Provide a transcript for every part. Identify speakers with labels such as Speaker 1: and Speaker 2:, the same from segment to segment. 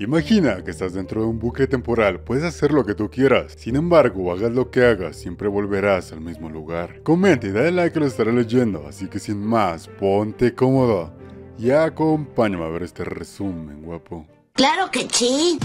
Speaker 1: Imagina que estás dentro de un buque temporal, puedes hacer lo que tú quieras. Sin embargo, hagas lo que hagas, siempre volverás al mismo lugar. Comenta y dale like que lo estaré leyendo, así que sin más, ponte cómodo y acompáñame a ver este resumen, guapo. Claro que sí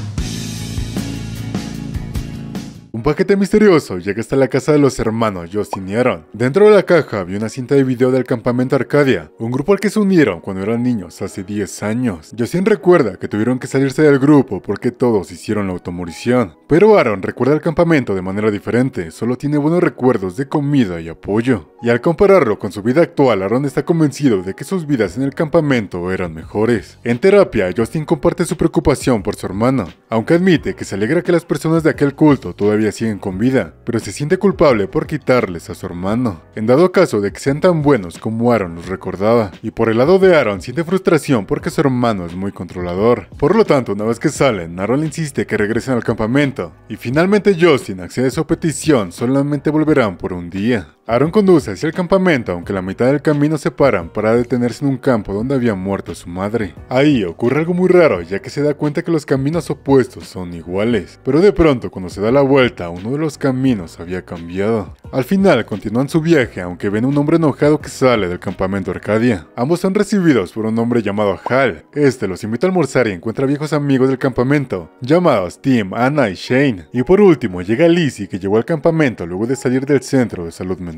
Speaker 1: paquete misterioso, llega hasta la casa de los hermanos Justin y Aaron. Dentro de la caja había una cinta de video del campamento Arcadia, un grupo al que se unieron cuando eran niños hace 10 años. Justin recuerda que tuvieron que salirse del grupo porque todos hicieron la automorición. Pero Aaron recuerda el campamento de manera diferente, solo tiene buenos recuerdos de comida y apoyo. Y al compararlo con su vida actual, Aaron está convencido de que sus vidas en el campamento eran mejores. En terapia, Justin comparte su preocupación por su hermano, aunque admite que se alegra que las personas de aquel culto todavía siguen con vida, pero se siente culpable por quitarles a su hermano, en dado caso de que sean tan buenos como Aaron los recordaba. Y por el lado de Aaron siente frustración porque su hermano es muy controlador. Por lo tanto, una vez que salen, Aaron le insiste que regresen al campamento, y finalmente Justin accede a su petición, solamente volverán por un día. Aaron conduce hacia el campamento, aunque la mitad del camino se paran para detenerse en un campo donde había muerto su madre. Ahí ocurre algo muy raro, ya que se da cuenta que los caminos opuestos son iguales, pero de pronto cuando se da la vuelta, uno de los caminos había cambiado. Al final continúan su viaje, aunque ven un hombre enojado que sale del campamento Arcadia. Ambos son recibidos por un hombre llamado Hal. Este los invita a almorzar y encuentra viejos amigos del campamento, llamados Tim, Anna y Shane. Y por último llega Lizzie que llegó al campamento luego de salir del centro de salud mental.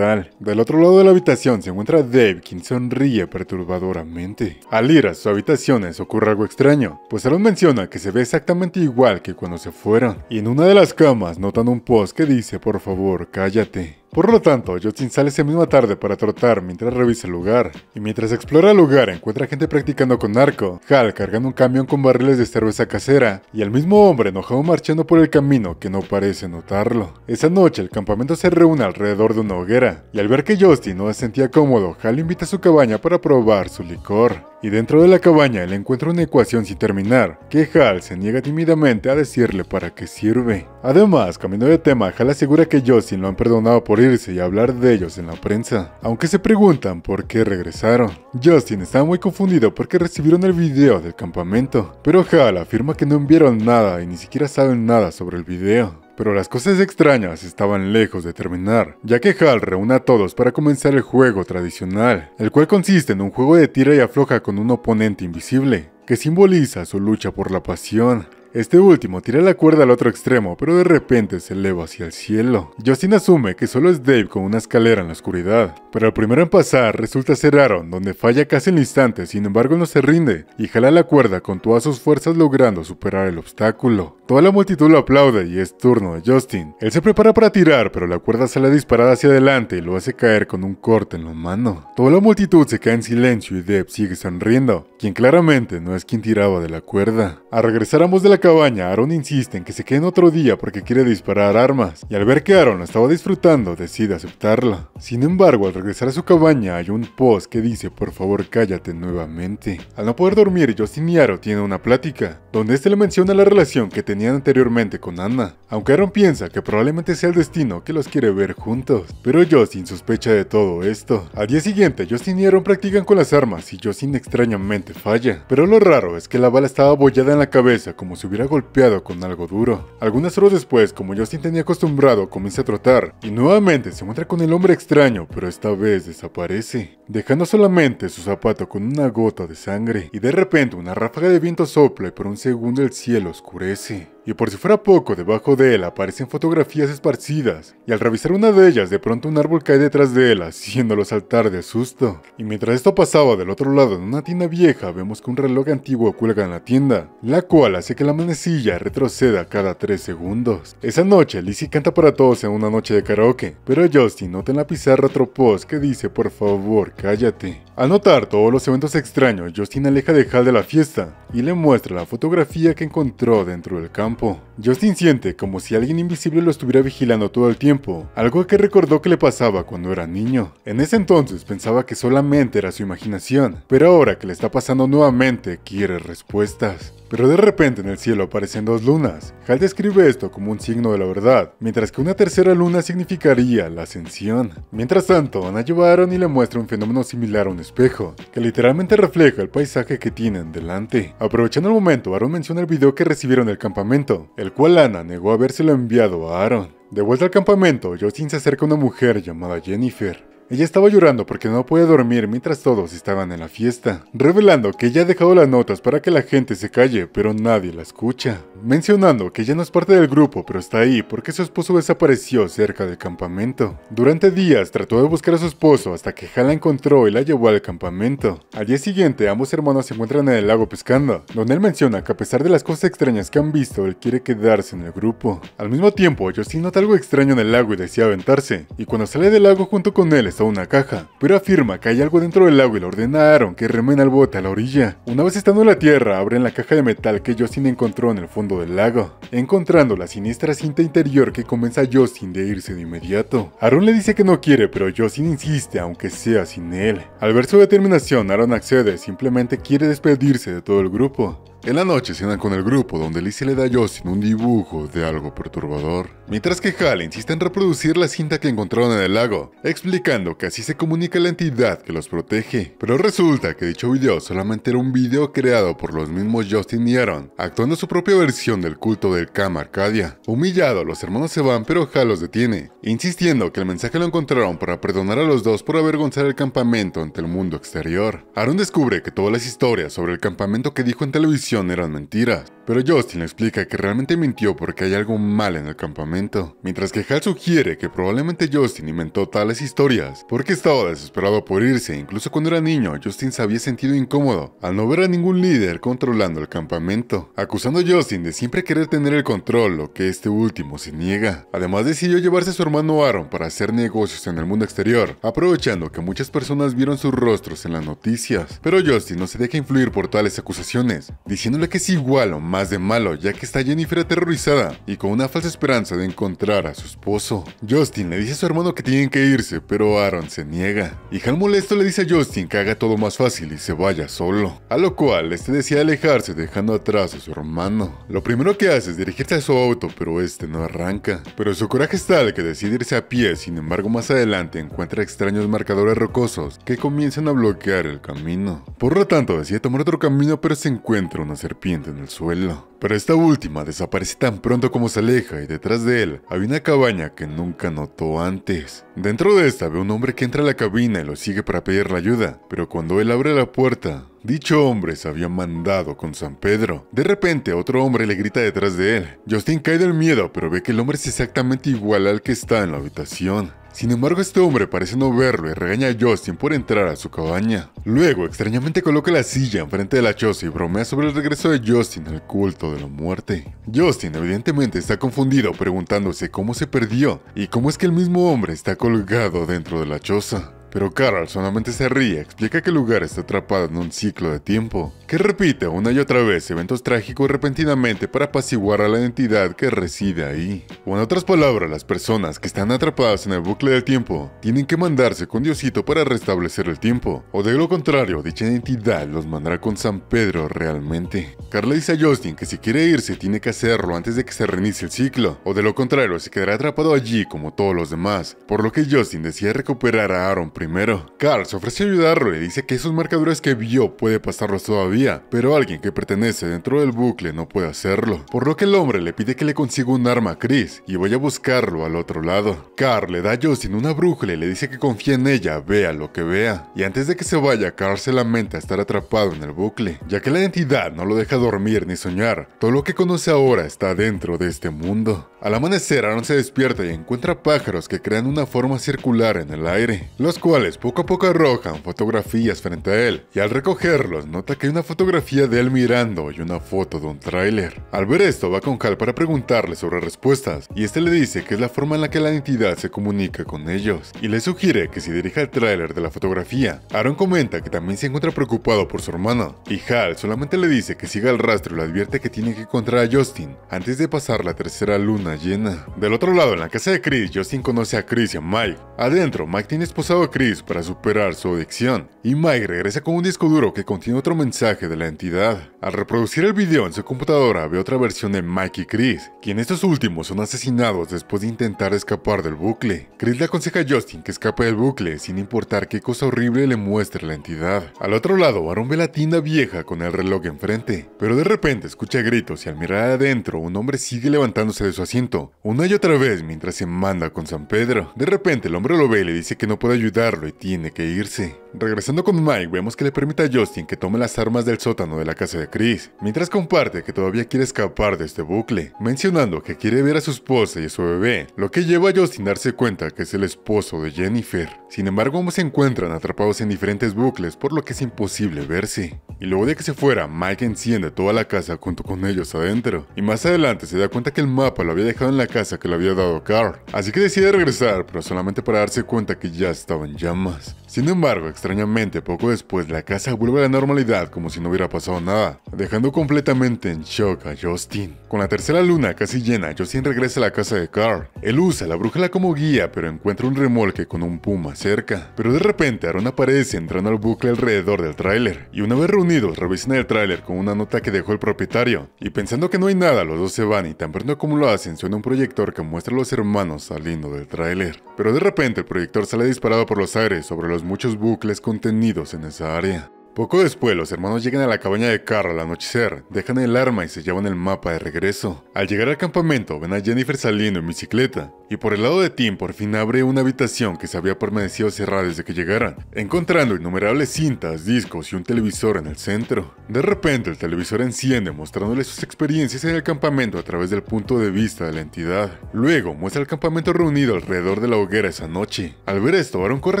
Speaker 1: Del otro lado de la habitación se encuentra Dave, quien sonríe perturbadoramente. Al ir a su habitación ocurre algo extraño, pues Aaron menciona que se ve exactamente igual que cuando se fueron, y en una de las camas notan un post que dice por favor cállate. Por lo tanto, Justin sale esa misma tarde para trotar mientras revisa el lugar. Y mientras explora el lugar, encuentra gente practicando con arco, Hal cargando un camión con barriles de cerveza casera, y al mismo hombre enojado marchando por el camino que no parece notarlo. Esa noche, el campamento se reúne alrededor de una hoguera, y al ver que Justin no se sentía cómodo, Hal invita a su cabaña para probar su licor. Y dentro de la cabaña él encuentra una ecuación sin terminar, que Hal se niega tímidamente a decirle para qué sirve. Además, cambiando de tema, Hal asegura que Justin lo han perdonado por irse y hablar de ellos en la prensa, aunque se preguntan por qué regresaron. Justin está muy confundido porque recibieron el video del campamento, pero Hal afirma que no enviaron nada y ni siquiera saben nada sobre el video. Pero las cosas extrañas estaban lejos de terminar, ya que Hal reúne a todos para comenzar el juego tradicional, el cual consiste en un juego de tira y afloja con un oponente invisible, que simboliza su lucha por la pasión. Este último tira la cuerda al otro extremo, pero de repente se eleva hacia el cielo. Justin asume que solo es Dave con una escalera en la oscuridad, pero al primero en pasar resulta ser Aaron, donde falla casi el instante, sin embargo no se rinde, y jala la cuerda con todas sus fuerzas logrando superar el obstáculo. Toda la multitud lo aplaude y es turno de Justin. Él se prepara para tirar, pero la cuerda sale disparada hacia adelante y lo hace caer con un corte en la mano. Toda la multitud se cae en silencio y Dave sigue sonriendo, quien claramente no es quien tiraba de la cuerda. A regresar de la cabaña, Aaron insiste en que se queden otro día porque quiere disparar armas, y al ver que Aaron estaba disfrutando, decide aceptarla. Sin embargo, al regresar a su cabaña hay un post que dice por favor cállate nuevamente. Al no poder dormir, Justin y Aaron tienen una plática, donde este le menciona la relación que tenían anteriormente con Anna, aunque Aaron piensa que probablemente sea el destino que los quiere ver juntos, pero Justin sospecha de todo esto. Al día siguiente, Justin y Aaron practican con las armas y Justin extrañamente falla, pero lo raro es que la bala estaba abollada en la cabeza como si hubiera golpeado con algo duro. Algunas horas después, como Justin tenía acostumbrado, comienza a trotar y nuevamente se encuentra con el hombre extraño, pero esta vez desaparece, dejando solamente su zapato con una gota de sangre y de repente una ráfaga de viento sopla y por un segundo el cielo oscurece y por si fuera poco, debajo de él aparecen fotografías esparcidas, y al revisar una de ellas, de pronto un árbol cae detrás de él, haciéndolo saltar de susto. Y mientras esto pasaba, del otro lado, en una tienda vieja, vemos que un reloj antiguo cuelga en la tienda, la cual hace que la manecilla retroceda cada 3 segundos. Esa noche, Lizzie canta para todos en una noche de karaoke, pero Justin nota en la pizarra tropos que dice por favor cállate. Al notar todos los eventos extraños, Justin aleja de Hal de la fiesta y le muestra la fotografía que encontró dentro del campo. Justin siente como si alguien invisible lo estuviera vigilando todo el tiempo, algo que recordó que le pasaba cuando era niño. En ese entonces pensaba que solamente era su imaginación, pero ahora que le está pasando nuevamente quiere respuestas. Pero de repente en el cielo aparecen dos lunas. Hal describe esto como un signo de la verdad, mientras que una tercera luna significaría la ascensión. Mientras tanto, Ana lleva a Aaron y le muestra un fenómeno similar a un espejo, que literalmente refleja el paisaje que tienen delante. Aprovechando el momento, Aaron menciona el video que recibieron del campamento, el cual Ana negó habérselo enviado a Aaron. De vuelta al campamento, Justin se acerca a una mujer llamada Jennifer, ella estaba llorando porque no podía dormir mientras todos estaban en la fiesta, revelando que ella ha dejado las notas para que la gente se calle, pero nadie la escucha, mencionando que ella no es parte del grupo, pero está ahí porque su esposo desapareció cerca del campamento. Durante días trató de buscar a su esposo hasta que la encontró y la llevó al campamento. Al día siguiente, ambos hermanos se encuentran en el lago pescando, donde él menciona que a pesar de las cosas extrañas que han visto, él quiere quedarse en el grupo. Al mismo tiempo, Josie nota algo extraño en el lago y desea aventarse, y cuando sale del lago junto con él, a una caja, pero afirma que hay algo dentro del lago y le ordena a Aaron que remen al bote a la orilla. Una vez estando en la tierra, abren la caja de metal que Justin encontró en el fondo del lago, encontrando la siniestra cinta interior que convence a Justin de irse de inmediato. Aaron le dice que no quiere, pero Justin insiste aunque sea sin él. Al ver su determinación, Aaron accede, simplemente quiere despedirse de todo el grupo. En la noche cenan con el grupo donde Lizzie le da a Justin un dibujo de algo perturbador, mientras que Hal insiste en reproducir la cinta que encontraron en el lago, explicando que así se comunica la entidad que los protege. Pero resulta que dicho video solamente era un video creado por los mismos Justin y Aaron, actuando su propia versión del culto del Kama Arcadia. Humillado, los hermanos se van pero Hal los detiene, insistiendo que el mensaje lo encontraron para perdonar a los dos por avergonzar el campamento ante el mundo exterior. Aaron descubre que todas las historias sobre el campamento que dijo en televisión eran mentiras. Pero Justin le explica que realmente mintió porque hay algo mal en el campamento, mientras que Hal sugiere que probablemente Justin inventó tales historias porque estaba desesperado por irse, incluso cuando era niño Justin se había sentido incómodo al no ver a ningún líder controlando el campamento, acusando a Justin de siempre querer tener el control, lo que este último se niega. Además decidió llevarse a su hermano Aaron para hacer negocios en el mundo exterior, aprovechando que muchas personas vieron sus rostros en las noticias, pero Justin no se deja influir por tales acusaciones, diciéndole que es igual o más más de malo, ya que está Jennifer aterrorizada y con una falsa esperanza de encontrar a su esposo. Justin le dice a su hermano que tienen que irse, pero Aaron se niega. Y Hal molesto le dice a Justin que haga todo más fácil y se vaya solo. A lo cual, este decide alejarse dejando atrás a su hermano. Lo primero que hace es dirigirse a su auto, pero este no arranca. Pero su coraje es tal que decide irse a pie, sin embargo más adelante encuentra extraños marcadores rocosos que comienzan a bloquear el camino. Por lo tanto, decide tomar otro camino, pero se encuentra una serpiente en el suelo decirlo. Pero esta última desaparece tan pronto como se aleja y detrás de él había una cabaña que nunca notó antes. Dentro de esta ve un hombre que entra a la cabina y lo sigue para pedirle ayuda, pero cuando él abre la puerta, Dicho hombre se había mandado con San Pedro. De repente, otro hombre le grita detrás de él. Justin cae del miedo, pero ve que el hombre es exactamente igual al que está en la habitación. Sin embargo, este hombre parece no verlo y regaña a Justin por entrar a su cabaña. Luego, extrañamente coloca la silla enfrente de la choza y bromea sobre el regreso de Justin al culto de la muerte. Justin evidentemente está confundido preguntándose cómo se perdió y cómo es que el mismo hombre está colgado dentro de la choza. Pero Carl solamente se ríe, explica que el lugar está atrapado en un ciclo de tiempo, que repite una y otra vez eventos trágicos repentinamente para apaciguar a la entidad que reside ahí. O en otras palabras, las personas que están atrapadas en el bucle del tiempo tienen que mandarse con Diosito para restablecer el tiempo, o de lo contrario, dicha entidad los mandará con San Pedro realmente. Carla dice a Justin que si quiere irse tiene que hacerlo antes de que se reinicie el ciclo, o de lo contrario se quedará atrapado allí como todos los demás, por lo que Justin decide recuperar a Aaron primero primero. Carl se ofrece a ayudarlo y dice que esos marcadores que vio puede pasarlos todavía, pero alguien que pertenece dentro del bucle no puede hacerlo, por lo que el hombre le pide que le consiga un arma a Chris y vaya a buscarlo al otro lado. Carl le da a Justin una brújula y le dice que confía en ella, vea lo que vea, y antes de que se vaya, Carl se lamenta estar atrapado en el bucle, ya que la entidad no lo deja dormir ni soñar, todo lo que conoce ahora está dentro de este mundo. Al amanecer, Aaron se despierta y encuentra pájaros que crean una forma circular en el aire, los cuales poco a poco arrojan fotografías frente a él, y al recogerlos nota que hay una fotografía de él mirando y una foto de un tráiler. Al ver esto va con Hal para preguntarle sobre respuestas, y este le dice que es la forma en la que la entidad se comunica con ellos, y le sugiere que se dirija al tráiler de la fotografía. Aaron comenta que también se encuentra preocupado por su hermano, y Hal solamente le dice que siga el rastro y le advierte que tiene que encontrar a Justin antes de pasar la tercera luna llena. Del otro lado, en la casa de Chris, Justin conoce a Chris y a Mike. Adentro, Mike tiene esposado a Chris para superar su adicción, y Mike regresa con un disco duro que contiene otro mensaje de la entidad. Al reproducir el video en su computadora ve otra versión de Mike y Chris, quienes estos últimos son asesinados después de intentar escapar del bucle. Chris le aconseja a Justin que escape del bucle sin importar qué cosa horrible le muestre la entidad. Al otro lado, Aaron ve la tienda vieja con el reloj enfrente, pero de repente escucha gritos y al mirar adentro un hombre sigue levantándose de su asiento, una y otra vez mientras se manda con San Pedro. De repente el hombre lo ve y le dice que no puede ayudar y tiene que irse. Regresando con Mike, vemos que le permite a Justin que tome las armas del sótano de la casa de Chris, mientras comparte que todavía quiere escapar de este bucle, mencionando que quiere ver a su esposa y a su bebé, lo que lleva a Justin a darse cuenta que es el esposo de Jennifer. Sin embargo, ambos se encuentran atrapados en diferentes bucles, por lo que es imposible verse. Y luego de que se fuera, Mike enciende toda la casa junto con ellos adentro, y más adelante se da cuenta que el mapa lo había dejado en la casa que le había dado Carl, así que decide regresar, pero solamente para darse cuenta que ya estaban llamas. Sin embargo, extrañamente, poco después la casa vuelve a la normalidad como si no hubiera pasado nada, dejando completamente en shock a Justin. Con la tercera luna casi llena, Justin regresa a la casa de Carl. Él usa la brújula como guía, pero encuentra un remolque con un puma cerca. Pero de repente Aaron aparece entrando al bucle alrededor del tráiler, y una vez reunidos revisan el tráiler con una nota que dejó el propietario. Y pensando que no hay nada, los dos se van y tan pronto como lo hacen suena un proyector que muestra a los hermanos saliendo del tráiler. Pero de repente el proyector sale disparado por los aires sobre los muchos bucles contenidos en esa área. Poco después, los hermanos llegan a la cabaña de Carl al anochecer, dejan el arma y se llevan el mapa de regreso. Al llegar al campamento, ven a Jennifer saliendo en bicicleta, y por el lado de Tim por fin abre una habitación que se había permanecido cerrada desde que llegaran, encontrando innumerables cintas, discos y un televisor en el centro. De repente el televisor enciende mostrándole sus experiencias en el campamento a través del punto de vista de la entidad. Luego muestra el campamento reunido alrededor de la hoguera esa noche. Al ver esto, Aaron corre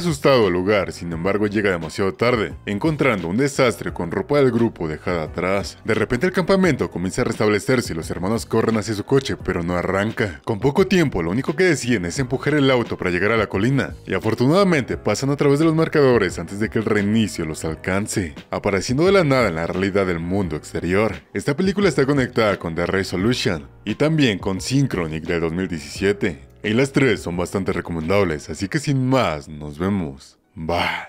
Speaker 1: asustado al lugar, sin embargo llega demasiado tarde, encontrando un desastre con ropa del grupo dejada atrás. De repente el campamento comienza a restablecerse y los hermanos corren hacia su coche, pero no arranca. Con poco tiempo, lo único que deciden es empujar el auto para llegar a la colina, y afortunadamente pasan a través de los marcadores antes de que el reinicio los alcance, apareciendo de la nada en la realidad del mundo exterior. Esta película está conectada con The Resolution y también con Synchronic de 2017, y las tres son bastante recomendables, así que sin más, nos vemos. Bye.